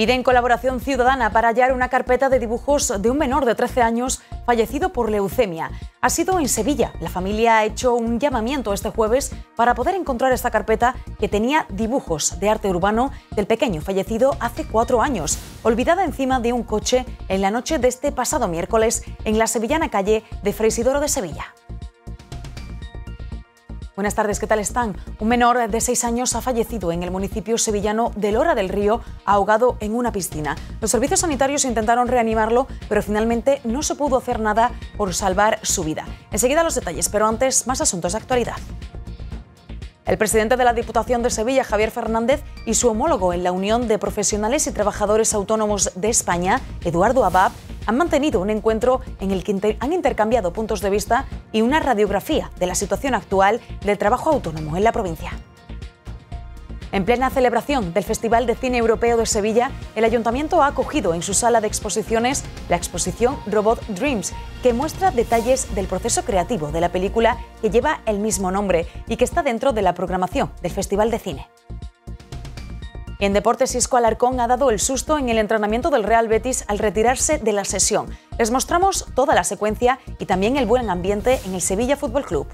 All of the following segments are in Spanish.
Piden colaboración ciudadana para hallar una carpeta de dibujos de un menor de 13 años fallecido por leucemia. Ha sido en Sevilla. La familia ha hecho un llamamiento este jueves para poder encontrar esta carpeta que tenía dibujos de arte urbano del pequeño fallecido hace cuatro años, olvidada encima de un coche en la noche de este pasado miércoles en la sevillana calle de Freisidoro de Sevilla. Buenas tardes, ¿qué tal están? Un menor de 6 años ha fallecido en el municipio sevillano de Lora del Río, ahogado en una piscina. Los servicios sanitarios intentaron reanimarlo, pero finalmente no se pudo hacer nada por salvar su vida. Enseguida los detalles, pero antes, más asuntos de actualidad. El presidente de la Diputación de Sevilla, Javier Fernández, y su homólogo en la Unión de Profesionales y Trabajadores Autónomos de España, Eduardo Abab, han mantenido un encuentro en el que han intercambiado puntos de vista y una radiografía de la situación actual del trabajo autónomo en la provincia. En plena celebración del Festival de Cine Europeo de Sevilla, el ayuntamiento ha acogido en su sala de exposiciones la exposición Robot Dreams, que muestra detalles del proceso creativo de la película que lleva el mismo nombre y que está dentro de la programación del Festival de Cine. En deportes, Isco Alarcón ha dado el susto en el entrenamiento del Real Betis al retirarse de la sesión. Les mostramos toda la secuencia y también el buen ambiente en el Sevilla Fútbol Club.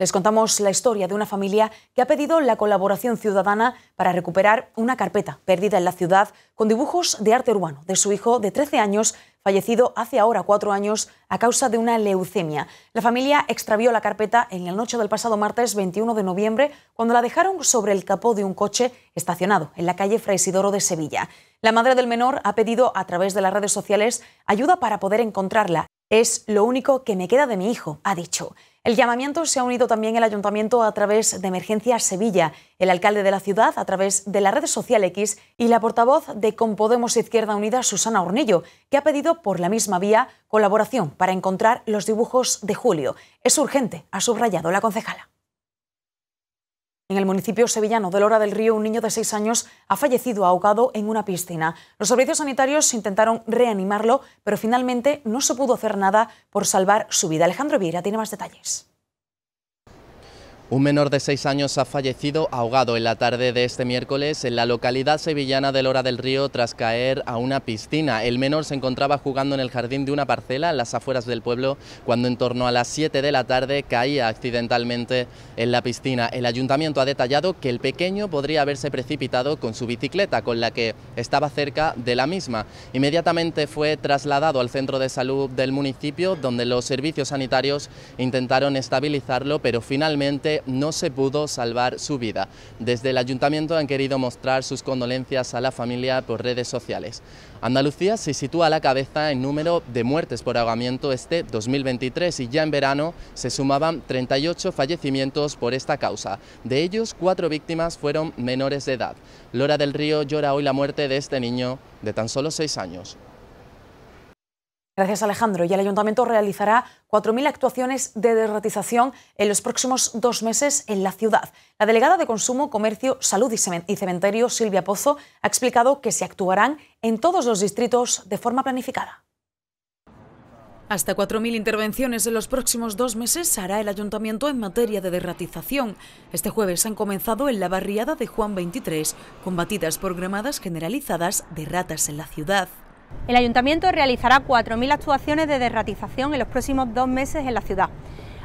Les contamos la historia de una familia que ha pedido la colaboración ciudadana para recuperar una carpeta perdida en la ciudad con dibujos de arte urbano de su hijo de 13 años, fallecido hace ahora cuatro años a causa de una leucemia. La familia extravió la carpeta en la noche del pasado martes 21 de noviembre cuando la dejaron sobre el capó de un coche estacionado en la calle Isidoro de Sevilla. La madre del menor ha pedido a través de las redes sociales ayuda para poder encontrarla. Es lo único que me queda de mi hijo, ha dicho. El llamamiento se ha unido también el ayuntamiento a través de Emergencia Sevilla, el alcalde de la ciudad a través de la red social X y la portavoz de Compodemos Izquierda Unida, Susana Hornillo, que ha pedido por la misma vía colaboración para encontrar los dibujos de Julio. Es urgente, ha subrayado la concejala. En el municipio sevillano de Lora del Río, un niño de seis años ha fallecido ahogado en una piscina. Los servicios sanitarios intentaron reanimarlo, pero finalmente no se pudo hacer nada por salvar su vida. Alejandro Viera tiene más detalles. Un menor de seis años ha fallecido ahogado en la tarde de este miércoles en la localidad sevillana de Lora del Río tras caer a una piscina. El menor se encontraba jugando en el jardín de una parcela en las afueras del pueblo cuando en torno a las 7 de la tarde caía accidentalmente en la piscina. El ayuntamiento ha detallado que el pequeño podría haberse precipitado con su bicicleta con la que estaba cerca de la misma. Inmediatamente fue trasladado al centro de salud del municipio donde los servicios sanitarios intentaron estabilizarlo pero finalmente no se pudo salvar su vida. Desde el ayuntamiento han querido mostrar sus condolencias a la familia por redes sociales. Andalucía se sitúa a la cabeza en número de muertes por ahogamiento este 2023 y ya en verano se sumaban 38 fallecimientos por esta causa. De ellos, cuatro víctimas fueron menores de edad. Lora del Río llora hoy la muerte de este niño de tan solo seis años. Gracias, Alejandro. Y el Ayuntamiento realizará 4.000 actuaciones de derratización en los próximos dos meses en la ciudad. La delegada de Consumo, Comercio, Salud y Cementerio, Silvia Pozo, ha explicado que se actuarán en todos los distritos de forma planificada. Hasta 4.000 intervenciones en los próximos dos meses hará el ayuntamiento en materia de derratización. Este jueves han comenzado en la barriada de Juan 23, combatidas por gramadas generalizadas de ratas en la ciudad. El ayuntamiento realizará 4.000 actuaciones de derratización en los próximos dos meses en la ciudad.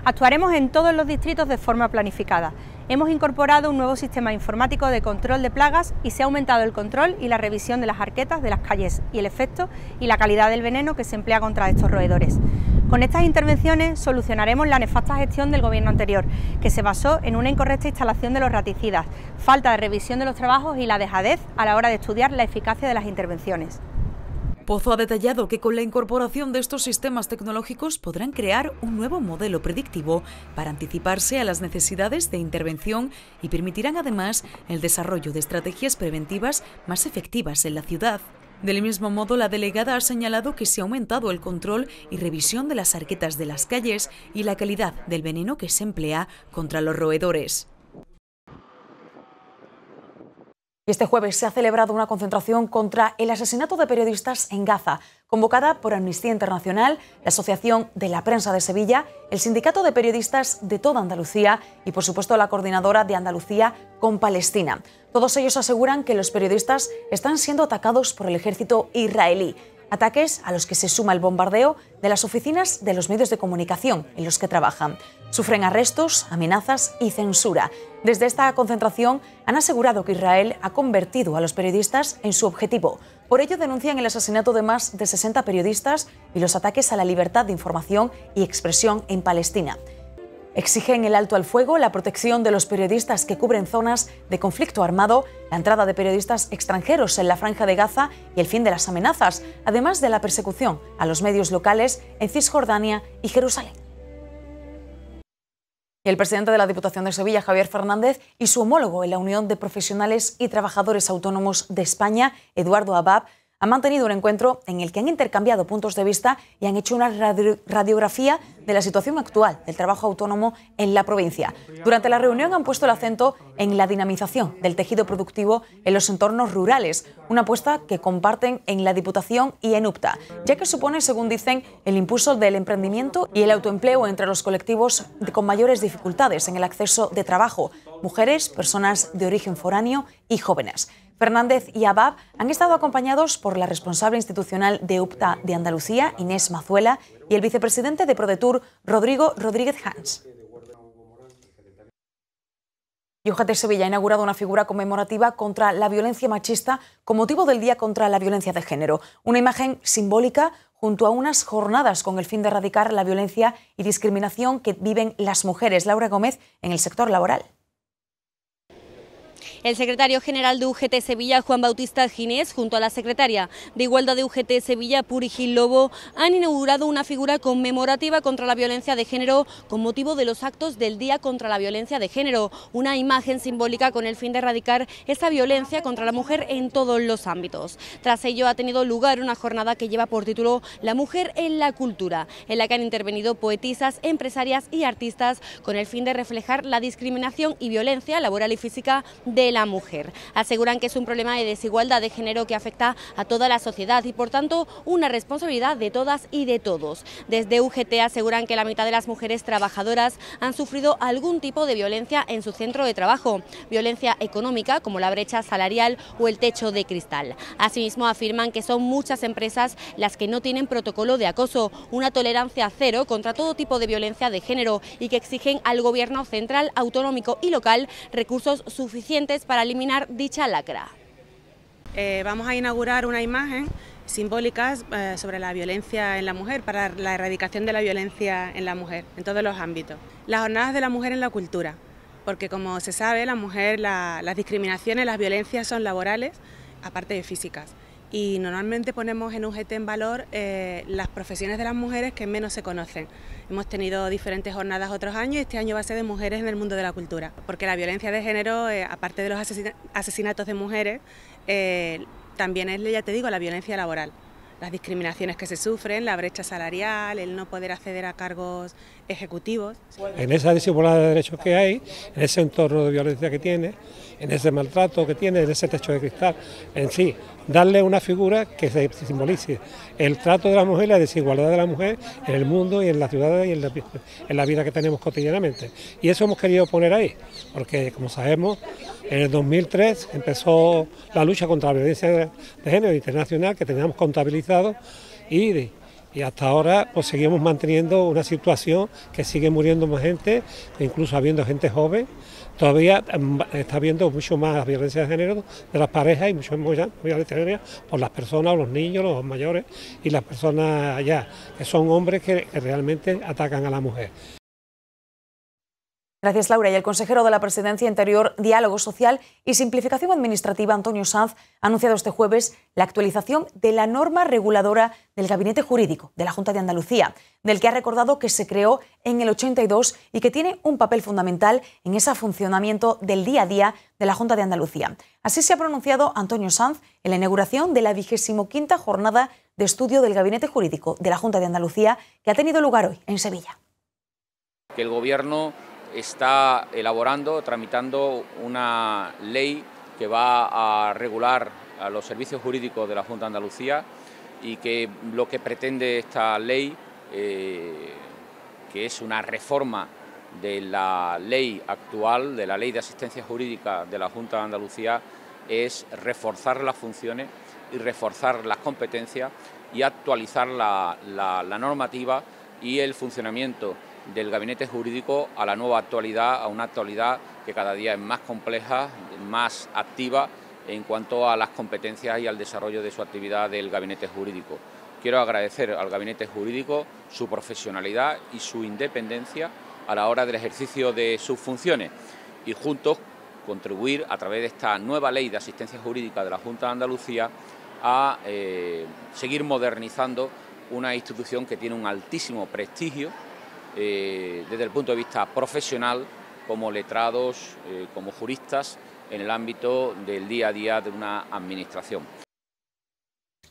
Actuaremos en todos los distritos de forma planificada. Hemos incorporado un nuevo sistema informático de control de plagas y se ha aumentado el control y la revisión de las arquetas de las calles y el efecto y la calidad del veneno que se emplea contra estos roedores. Con estas intervenciones solucionaremos la nefasta gestión del gobierno anterior, que se basó en una incorrecta instalación de los raticidas, falta de revisión de los trabajos y la dejadez a la hora de estudiar la eficacia de las intervenciones. Pozo ha detallado que con la incorporación de estos sistemas tecnológicos podrán crear un nuevo modelo predictivo para anticiparse a las necesidades de intervención y permitirán además el desarrollo de estrategias preventivas más efectivas en la ciudad. Del mismo modo, la delegada ha señalado que se ha aumentado el control y revisión de las arquetas de las calles y la calidad del veneno que se emplea contra los roedores. Y este jueves se ha celebrado una concentración contra el asesinato de periodistas en Gaza, convocada por Amnistía Internacional, la Asociación de la Prensa de Sevilla, el Sindicato de Periodistas de toda Andalucía y, por supuesto, la Coordinadora de Andalucía con Palestina. Todos ellos aseguran que los periodistas están siendo atacados por el ejército israelí ataques a los que se suma el bombardeo de las oficinas de los medios de comunicación en los que trabajan. Sufren arrestos, amenazas y censura. Desde esta concentración han asegurado que Israel ha convertido a los periodistas en su objetivo. Por ello denuncian el asesinato de más de 60 periodistas y los ataques a la libertad de información y expresión en Palestina. Exigen el alto al fuego, la protección de los periodistas que cubren zonas de conflicto armado, la entrada de periodistas extranjeros en la franja de Gaza y el fin de las amenazas, además de la persecución a los medios locales en Cisjordania y Jerusalén. El presidente de la Diputación de Sevilla, Javier Fernández, y su homólogo en la Unión de Profesionales y Trabajadores Autónomos de España, Eduardo Abab, han mantenido un encuentro en el que han intercambiado puntos de vista y han hecho una radiografía de la situación actual del trabajo autónomo en la provincia. Durante la reunión han puesto el acento en la dinamización del tejido productivo en los entornos rurales, una apuesta que comparten en la Diputación y en UPTA, ya que supone, según dicen, el impulso del emprendimiento y el autoempleo entre los colectivos con mayores dificultades en el acceso de trabajo, mujeres, personas de origen foráneo y jóvenes. Fernández y Abab han estado acompañados por la responsable institucional de UPTA de Andalucía, Inés Mazuela, y el vicepresidente de PRODETUR, Rodrigo Rodríguez Hans. Y Sevilla ha inaugurado una figura conmemorativa contra la violencia machista con motivo del Día contra la Violencia de Género. Una imagen simbólica junto a unas jornadas con el fin de erradicar la violencia y discriminación que viven las mujeres. Laura Gómez en el sector laboral. El secretario general de UGT Sevilla, Juan Bautista Ginés, junto a la secretaria de Igualdad de UGT Sevilla, Puri Lobo, han inaugurado una figura conmemorativa contra la violencia de género con motivo de los actos del Día contra la Violencia de Género, una imagen simbólica con el fin de erradicar esta violencia contra la mujer en todos los ámbitos. Tras ello ha tenido lugar una jornada que lleva por título La mujer en la cultura, en la que han intervenido poetisas, empresarias y artistas con el fin de reflejar la discriminación y violencia laboral y física de la mujer. Aseguran que es un problema de desigualdad de género que afecta a toda la sociedad y por tanto una responsabilidad de todas y de todos. Desde UGT aseguran que la mitad de las mujeres trabajadoras han sufrido algún tipo de violencia en su centro de trabajo, violencia económica como la brecha salarial o el techo de cristal. Asimismo afirman que son muchas empresas las que no tienen protocolo de acoso, una tolerancia cero contra todo tipo de violencia de género y que exigen al gobierno central, autonómico y local recursos suficientes para eliminar dicha lacra. Eh, vamos a inaugurar una imagen simbólica eh, sobre la violencia en la mujer, para la erradicación de la violencia en la mujer, en todos los ámbitos. Las jornadas de la mujer en la cultura, porque como se sabe, la mujer, las discriminaciones, las violencias son laborales, aparte de físicas y normalmente ponemos en un GT en valor eh, las profesiones de las mujeres que menos se conocen. Hemos tenido diferentes jornadas otros años y este año va a ser de mujeres en el mundo de la cultura, porque la violencia de género, eh, aparte de los asesinatos de mujeres, eh, también es, ya te digo, la violencia laboral. Las discriminaciones que se sufren, la brecha salarial, el no poder acceder a cargos ejecutivos. En esa desigualdad de derechos que hay, en ese entorno de violencia que tiene, en ese maltrato que tiene, en ese techo de cristal, en sí, darle una figura que se simbolice el trato de la mujer y la desigualdad de la mujer en el mundo y en las ciudades y en la, vida que tenemos cotidianamente. Y eso hemos querido poner ahí, porque como sabemos, en el 2003 empezó la lucha contra la violencia de, género internacional que teníamos contabilizado y y hasta ahora pues, seguimos manteniendo una situación que sigue muriendo más gente, incluso habiendo gente joven Todavía em, está habiendo mucho más violencia de género de las parejas y mucho más violencia de género por las personas, los niños, los mayores y las personas allá, que son hombres que realmente atacan a la mujer. Gracias, Laura. Y el consejero de la Presidencia Interior, Diálogo Social y Simplificación Administrativa, Antonio Sanz, ha anunciado este jueves la actualización de la norma reguladora del Gabinete Jurídico de la Junta de Andalucía, del que ha recordado que se creó en el 82 y que tiene un papel fundamental en ese funcionamiento del día a día de la Junta de Andalucía. Así se ha pronunciado Antonio Sanz en la inauguración de la quinta jornada de estudio del Gabinete Jurídico de la Junta de Andalucía, que ha tenido lugar hoy en Sevilla. el Gobierno está elaborando, tramitando una ley que va a regular a los servicios jurídicos de la Junta de Andalucía y que lo que pretende esta ley, eh, que es una reforma de la ley actual, de la ley de asistencia jurídica de la Junta de Andalucía, es reforzar las funciones y reforzar las competencias y actualizar la normativa y el funcionamiento del gabinete jurídico a la nueva actualidad, a una actualidad que cada día es más compleja, más activa en cuanto a las competencias y al desarrollo de su actividad del gabinete jurídico. Quiero agradecer al gabinete jurídico su profesionalidad y su independencia a la hora del ejercicio de sus funciones y juntos contribuir a través de esta nueva ley de asistencia jurídica de la Junta de Andalucía a eh, seguir modernizando una institución que tiene un altísimo prestigio eh, desde el punto de vista profesional, como letrados, eh, como juristas, en el ámbito del día a día de una administración.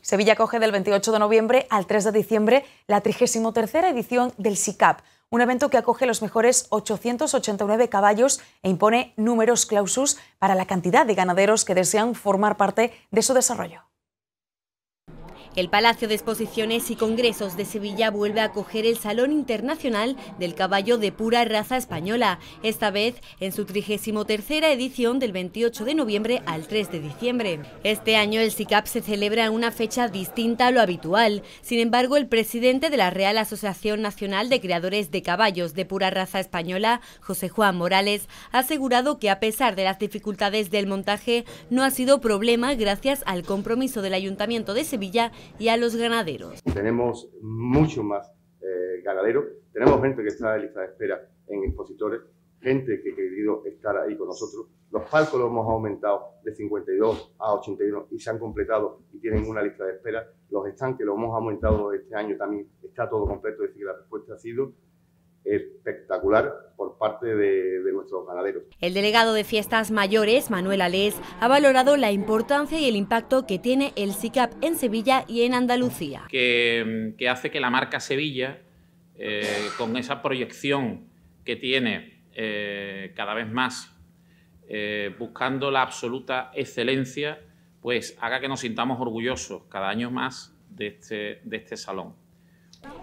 Sevilla coge del 28 de noviembre al 3 de diciembre la 33 edición del SICAP, un evento que acoge los mejores 889 caballos e impone números clausus para la cantidad de ganaderos que desean formar parte de su desarrollo. El Palacio de Exposiciones y Congresos de Sevilla vuelve a acoger el Salón Internacional del Caballo de Pura Raza Española, esta vez en su 33 edición del 28 de noviembre al 3 de diciembre. Este año el SICAP se celebra en una fecha distinta a lo habitual. Sin embargo, el presidente de la Real Asociación Nacional de Creadores de Caballos de Pura Raza Española, José Juan Morales, ha asegurado que a pesar de las dificultades del montaje, no ha sido problema gracias al compromiso del Ayuntamiento de Sevilla y a los ganaderos. Tenemos mucho más eh, ganaderos, tenemos gente que está en lista de espera en expositores, gente que ha querido estar ahí con nosotros. Los palcos los hemos aumentado de 52 a 81 y se han completado y tienen una lista de espera. Los estanques los hemos aumentado este año también, está todo completo, es decir, la respuesta ha sido espectacular por parte de, nuestros ganaderos. El delegado de Fiestas Mayores, Manuel Alés, ha valorado la importancia y el impacto que tiene el SICAP en Sevilla y en Andalucía. Que, hace que la marca Sevilla, eh, con esa proyección que tiene eh, cada vez más, eh, buscando la absoluta excelencia, pues haga que nos sintamos orgullosos cada año más de este, de este salón.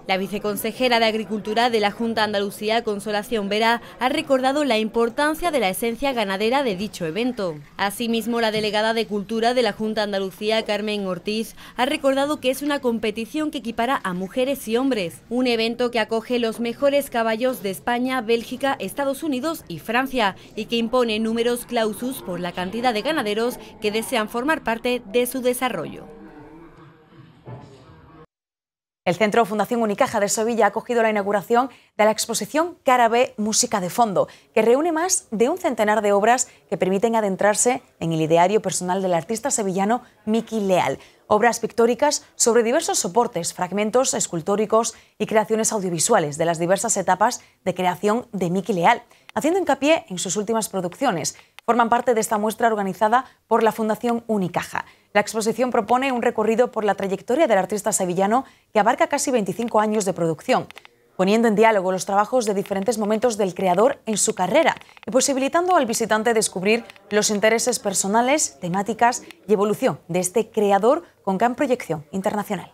La viceconsejera de Agricultura de la Junta Andalucía, Consolación Vera, ha recordado la importancia de la esencia ganadera de dicho evento. Asimismo, la delegada de Cultura de la Junta Andalucía, Carmen Ortiz, ha recordado que es una competición que equipara a mujeres y hombres, un evento que acoge los mejores caballos de España, Bélgica, Estados Unidos y Francia, y que impone números clausus por la cantidad de ganaderos que desean formar parte de su desarrollo. El Centro Fundación Unicaja de Sevilla ha acogido la inauguración de la exposición Cara Música de Fondo, que reúne más de un centenar de obras que permiten adentrarse en el ideario personal del artista sevillano Miki Leal. Obras pictóricas sobre diversos soportes, fragmentos escultóricos y creaciones audiovisuales de las diversas etapas de creación de Miki Leal, haciendo hincapié en sus últimas producciones, forman parte de esta muestra organizada por la Fundación Unicaja. La exposición propone un recorrido por la trayectoria del artista sevillano que abarca casi 25 años de producción, poniendo en diálogo los trabajos de diferentes momentos del creador en su carrera y posibilitando al visitante descubrir los intereses personales, temáticas y evolución de este creador con gran proyección internacional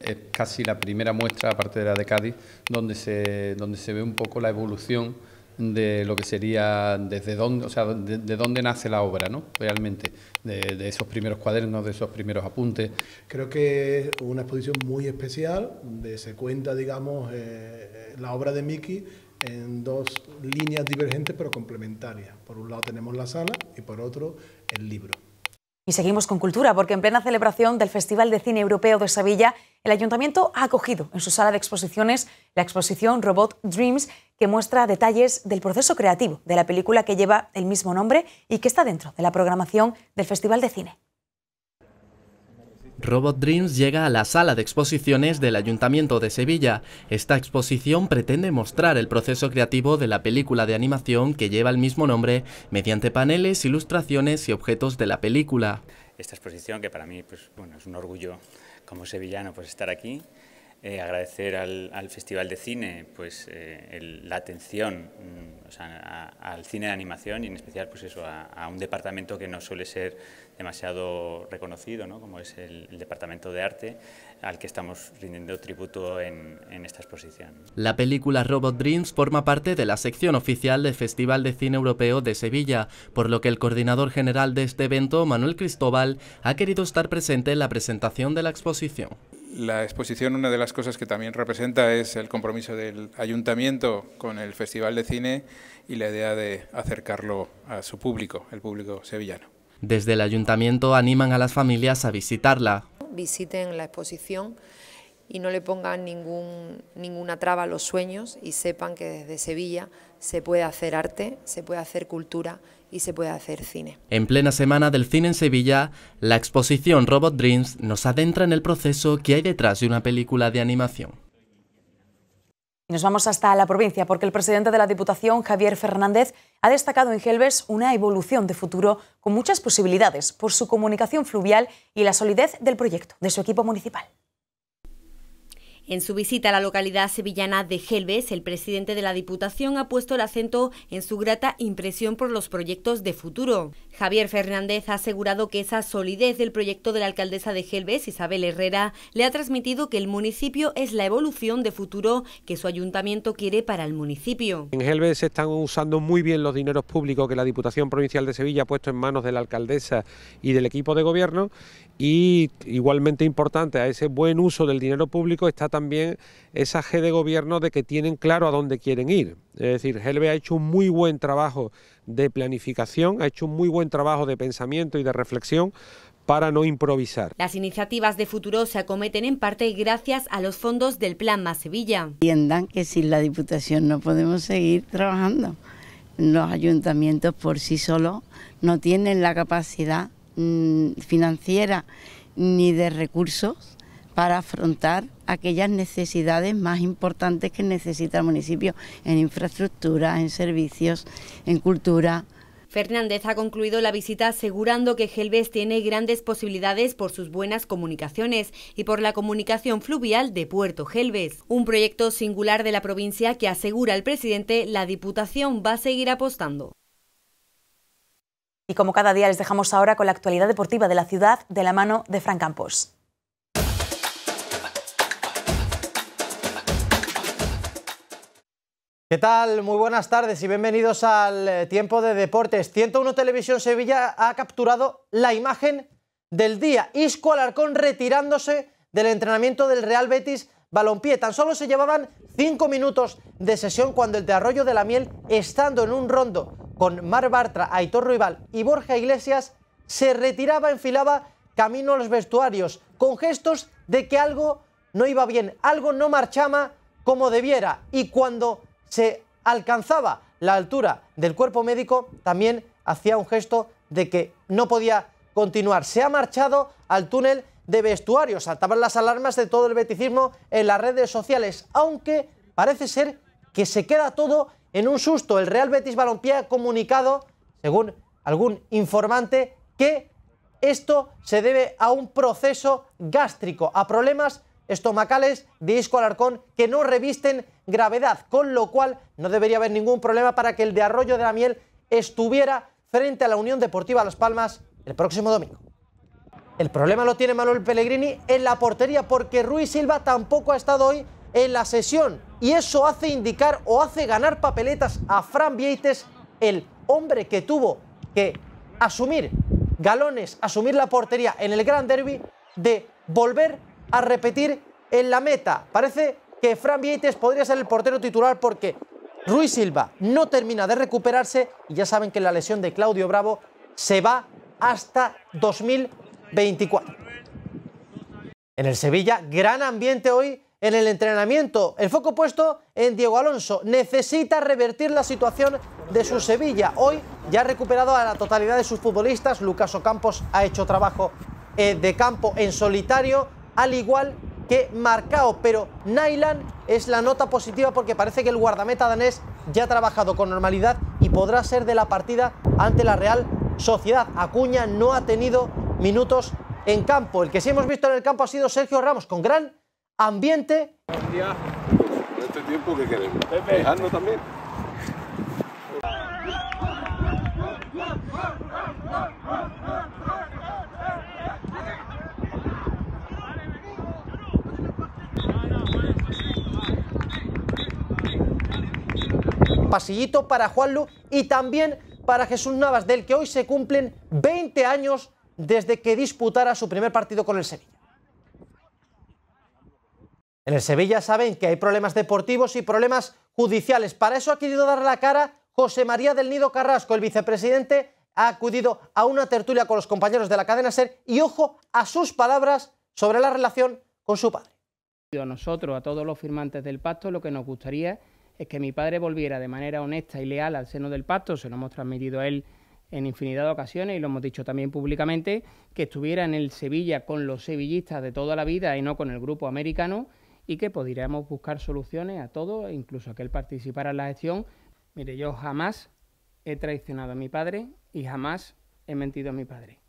es casi la primera muestra, aparte de la de Cádiz, donde se, donde se ve un poco la evolución de lo que sería desde dónde, o sea, de, dónde nace la obra, ¿no? Realmente, de, esos primeros cuadernos, de esos primeros apuntes. Creo que es una exposición muy especial, ...donde se cuenta, digamos, eh, eh, la obra de Miki en dos líneas divergentes pero complementarias. Por un lado tenemos la sala y por otro el libro. Y seguimos con cultura, porque en plena celebración del Festival de Cine Europeo de Sevilla, el Ayuntamiento ha acogido en su sala de exposiciones la exposición Robot Dreams, que muestra detalles del proceso creativo de la película que lleva el mismo nombre y que está dentro de la programación del Festival de Cine. Robot Dreams llega a la sala de exposiciones del Ayuntamiento de Sevilla. Esta exposición pretende mostrar el proceso creativo de la película de animación que lleva el mismo nombre mediante paneles, ilustraciones y objetos de la película. Esta exposición que para mí pues, es un orgullo como sevillano pues, estar aquí eh, agradecer al, Festival de Cine pues, eh, la atención mm, al cine de animación y en especial pues eso, a, un departamento que no suele ser demasiado reconocido, como es el Departamento de Arte al que estamos rindiendo tributo en, esta exposición. La película Robot Dreams forma parte de la sección oficial del Festival de Cine Europeo de Sevilla, por lo que el coordinador general de este evento, Manuel Cristóbal, ha querido estar presente en la presentación de la exposición. La exposición, una de las cosas que también representa es el compromiso del ayuntamiento con el Festival de Cine y la idea de acercarlo a su público, el público sevillano. Desde el ayuntamiento animan a las familias a visitarla, visiten la exposición y no le pongan ninguna traba a los sueños y sepan que desde Sevilla se puede hacer arte, se puede hacer cultura y se puede hacer cine. En plena semana del cine en Sevilla, la exposición Robot Dreams nos adentra en el proceso que hay detrás de una película de animación nos vamos hasta la provincia porque el presidente de la Diputación, Javier Fernández, ha destacado en Gelbes una evolución de futuro con muchas posibilidades por su comunicación fluvial y la solidez del proyecto de su equipo municipal. En su visita a la localidad sevillana de Gelbes, el presidente de la Diputación ha puesto el acento en su grata impresión por los proyectos de futuro. Javier Fernández ha asegurado que esa solidez del proyecto de la alcaldesa de Gelbes, Isabel Herrera, le ha transmitido que el municipio es la evolución de futuro que su ayuntamiento quiere para el municipio. En Gelbes se están usando muy bien los dineros públicos que la Diputación Provincial de Sevilla ha puesto en manos de la alcaldesa y del equipo de gobierno y igualmente importante a ese buen uso del dinero público está también esa G de gobierno de que tienen claro a dónde quieren ir. Es decir, Helve ha hecho un muy buen trabajo de planificación, ha hecho un muy buen trabajo de pensamiento y de reflexión para no improvisar. Las iniciativas de futuro se acometen en parte gracias a los fondos del Plan Más Sevilla. Entiendan que sin la Diputación no podemos seguir trabajando. Los ayuntamientos por sí solos no tienen la capacidad mm, financiera ni de recursos para afrontar aquellas necesidades más importantes que necesita el municipio en infraestructura, en servicios, en cultura. Fernández ha concluido la visita asegurando que Gelbes tiene grandes posibilidades por sus buenas comunicaciones y por la comunicación fluvial de Puerto Gelbes, un proyecto singular de la provincia que asegura el presidente la Diputación va a seguir apostando. Y como cada día les dejamos ahora con la actualidad deportiva de la ciudad de la mano de Fran Campos. ¿Qué tal? Muy buenas tardes y bienvenidos al eh, Tiempo de Deportes. 101 Televisión Sevilla ha capturado la imagen del día. Isco Alarcón retirándose del entrenamiento del Real Betis Balompié. Tan solo se llevaban cinco minutos de sesión cuando el de Arroyo de la Miel, estando en un rondo con Mar Bartra, Aitor Rival y Borja Iglesias, se retiraba, enfilaba camino a los vestuarios, con gestos de que algo no iba bien, algo no marchaba como debiera. Y cuando se alcanzaba la altura del cuerpo médico, también hacía un gesto de que no podía continuar. Se ha marchado al túnel de vestuarios. Saltaban las alarmas de todo el beticismo en las redes sociales, aunque parece ser que se queda todo en un susto. El Real Betis Balompié ha comunicado, según algún informante, que esto se debe a un proceso gástrico, a problemas estomacales de Isco Alarcón que no revisten gravedad, con lo cual no debería haber ningún problema para que el de Arroyo de la Miel estuviera frente a la Unión Deportiva Las Palmas el próximo domingo. El problema lo tiene Manuel Pellegrini en la portería porque Ruiz Silva tampoco ha estado hoy en la sesión y eso hace indicar o hace ganar papeletas a Fran Vieites, el hombre que tuvo que asumir galones, asumir la portería en el Gran Derby de volver a repetir en la meta. Parece que Fran Bietes podría ser el portero titular porque Ruiz Silva no termina de recuperarse y ya saben que la lesión de Claudio Bravo se va hasta 2024. En el Sevilla, gran ambiente hoy en el entrenamiento. El foco puesto en Diego Alonso. Necesita revertir la situación de su Sevilla. Hoy ya ha recuperado a la totalidad de sus futbolistas. Lucas Ocampos ha hecho trabajo eh, de campo en solitario al igual que Marcao. Pero Nylan es la nota positiva porque parece que el guardameta danés ya ha trabajado con normalidad y podrá ser de la partida ante la Real Sociedad. Acuña no ha tenido minutos en campo. El que sí hemos visto en el campo ha sido Sergio Ramos, con gran ambiente. Este pasillito para Juanlu y también para Jesús Navas, del que hoy se cumplen 20 años desde que disputara su primer partido con el Sevilla. En el Sevilla saben que hay problemas deportivos y problemas judiciales. Para eso ha querido dar la cara José María del Nido Carrasco, el vicepresidente, ha acudido a una tertulia con los compañeros de la cadena SER y ojo a sus palabras sobre la relación con su padre. A nosotros, a todos los firmantes del pacto, lo que nos gustaría es que mi padre volviera de manera honesta y leal al seno del pacto, se lo hemos transmitido a él en infinidad de ocasiones y lo hemos dicho también públicamente, que estuviera en el Sevilla con los sevillistas de toda la vida y no con el grupo americano y que podríamos buscar soluciones a todo, e incluso a que él participara en la gestión. Mire, yo jamás he traicionado a mi padre y jamás he mentido a mi padre.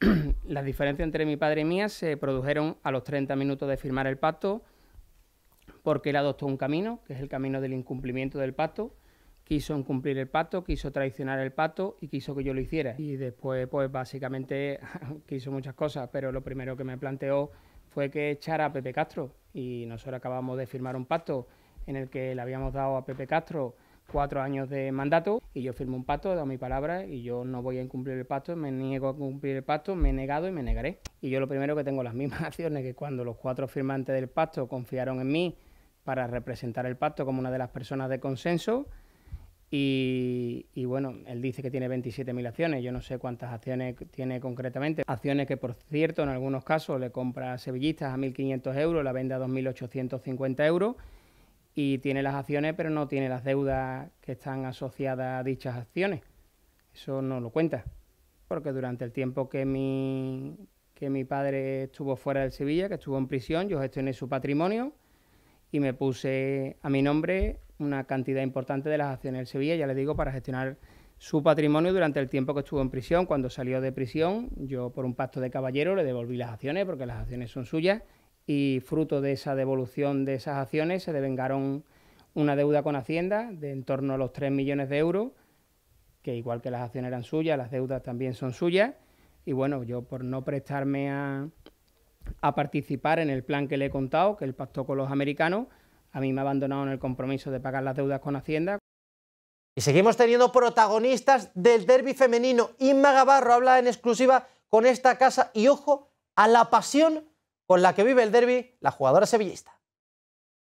Las diferencias entre mi padre y mía se produjeron a los 30 minutos de firmar el pacto porque él adoptó un camino, que es el camino del incumplimiento del pacto, quiso incumplir el pacto, quiso traicionar el pacto y quiso que yo lo hiciera. Y después, pues básicamente quiso muchas cosas, pero lo primero que me planteó fue que echara a Pepe Castro. Y nosotros acabamos de firmar un pacto en el que le habíamos dado a Pepe Castro cuatro años de mandato y yo firmo un pacto, he dado mi palabra y yo no voy a incumplir el pacto, me niego a cumplir el pacto, me he negado y me negaré. Y yo lo primero que tengo las mismas acciones que cuando los cuatro firmantes del pacto confiaron en mí para representar el pacto como una de las personas de consenso. Y, bueno, él dice que tiene 27.000 acciones, yo no sé cuántas acciones tiene concretamente. Acciones que, por cierto, en algunos casos le compra a sevillistas a 1.500 euros, la vende a 2.850 euros y tiene las acciones, pero no tiene las deudas que están asociadas a dichas acciones. Eso no lo cuenta, porque durante el tiempo que mi, que mi padre estuvo fuera de Sevilla, que estuvo en prisión, yo gestioné su patrimonio y me puse a mi nombre una cantidad importante de las acciones de Sevilla, ya le digo, para gestionar su patrimonio durante el tiempo que estuvo en prisión. Cuando salió de prisión, yo por un pacto de caballero le devolví las acciones, porque las acciones son suyas, y fruto de esa devolución de esas acciones se devengaron una deuda con Hacienda de en torno a los 3 millones de euros, que igual que las acciones eran suyas, las deudas también son suyas. Y bueno, yo por no prestarme a, a participar en el plan que le he contado, que el pacto con los americanos. A mí me ha abandonado en el compromiso de pagar las deudas con Hacienda. Y seguimos teniendo protagonistas del derby femenino. Inma Gavarro habla en exclusiva con esta casa y ojo a la pasión con la que vive el derby la jugadora sevillista.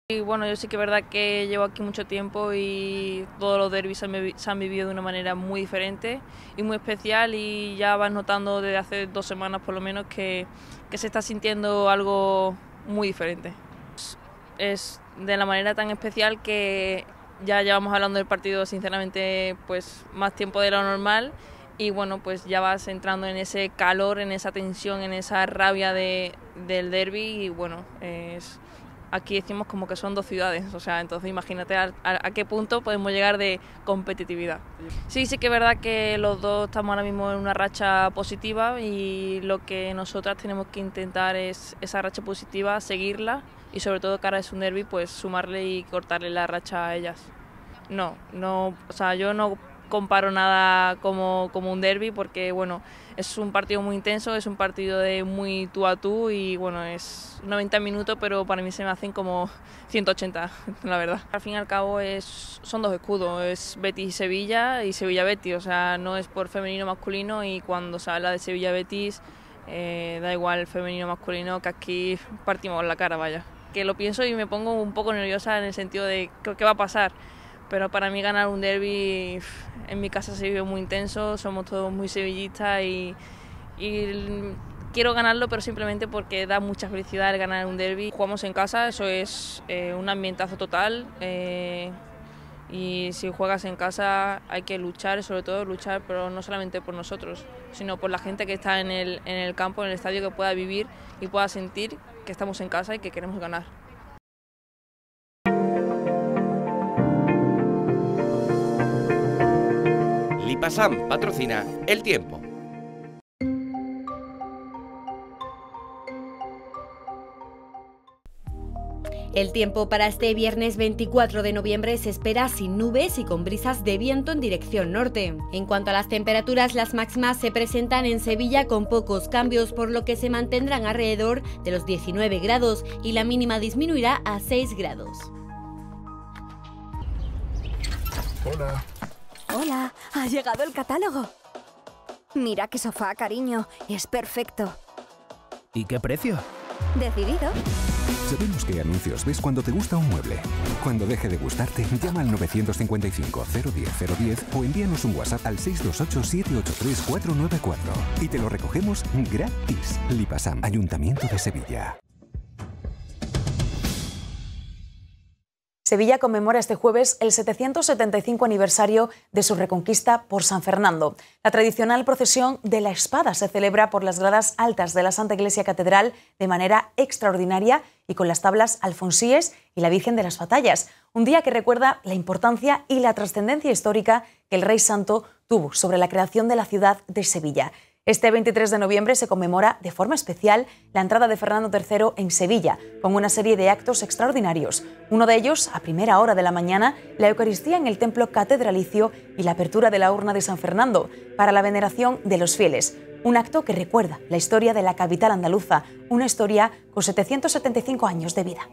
Y bueno, yo sí que es verdad que llevo aquí mucho tiempo y todos los derbis se han vivido de una manera muy diferente y muy especial y ya vas notando desde hace dos semanas por lo menos que, que se está sintiendo algo muy diferente. Es de la manera tan especial que ya llevamos hablando del partido sinceramente pues más tiempo de lo normal y bueno pues ya vas entrando en ese calor, en esa tensión, en esa rabia de, del derby y bueno es aquí decimos como que son dos ciudades, o sea, entonces imagínate a, qué punto podemos llegar de competitividad. Sí, sí que es verdad que los dos estamos ahora mismo en una racha positiva y lo que nosotras tenemos que intentar es esa racha positiva, seguirla y sobre todo cara de su derby, pues sumarle y cortarle la racha a ellas. No, no, o sea, yo no comparo nada como, como un derby porque bueno, es un partido muy intenso, es un partido de muy tú a tú y bueno, es 90 minutos, pero para mí se me hacen como 180, la verdad. Al fin y al cabo es, son dos escudos, es Betis y Sevilla y Sevilla Betis, o sea, no es por femenino masculino y cuando se habla de Sevilla Betis eh, da igual femenino masculino que aquí partimos la cara, vaya. Que lo pienso y me pongo un poco nerviosa en el sentido de qué va a pasar pero para mí ganar un derby en mi casa se vive muy intenso, somos todos muy sevillistas y, quiero ganarlo, pero simplemente porque da mucha felicidad el ganar un derby. Jugamos en casa, eso es eh, un ambientazo total. Eh, y si juegas en casa hay que luchar, sobre todo luchar, pero no solamente por nosotros, sino por la gente que está en el, en el campo, en el estadio, que pueda vivir y pueda sentir que estamos en casa y que queremos ganar. pasan patrocina El Tiempo. El tiempo para este viernes 24 de noviembre se espera sin nubes y con brisas de viento en dirección norte. En cuanto a las temperaturas, las máximas se presentan en Sevilla con pocos cambios, por lo que se mantendrán alrededor de los 19 grados y la mínima disminuirá a 6 grados. Hola. Hola, ha llegado el catálogo. Mira qué sofá, cariño, es perfecto. ¿Y qué precio? Decidido. Sabemos qué anuncios ves cuando te gusta un mueble. Cuando deje de gustarte, llama al 955-010-010 o envíanos un WhatsApp al 628-783-494 y te lo recogemos gratis. Lipasam, Ayuntamiento de Sevilla. Sevilla conmemora este jueves el 775 aniversario de su reconquista por San Fernando. La tradicional procesión de la espada se celebra por las gradas altas de la Santa Iglesia Catedral de manera extraordinaria y con las tablas alfonsíes y la Virgen de las Batallas, un día que recuerda la importancia y la trascendencia histórica que el Rey Santo tuvo sobre la creación de la ciudad de Sevilla. Este 23 de noviembre se conmemora de forma especial la entrada de Fernando III en Sevilla, con una serie de actos extraordinarios. Uno de ellos, a primera hora de la mañana, la Eucaristía en el Templo Catedralicio y la apertura de la urna de San Fernando para la veneración de los fieles. Un acto que recuerda la historia de la capital andaluza, una historia con 775 años de vida.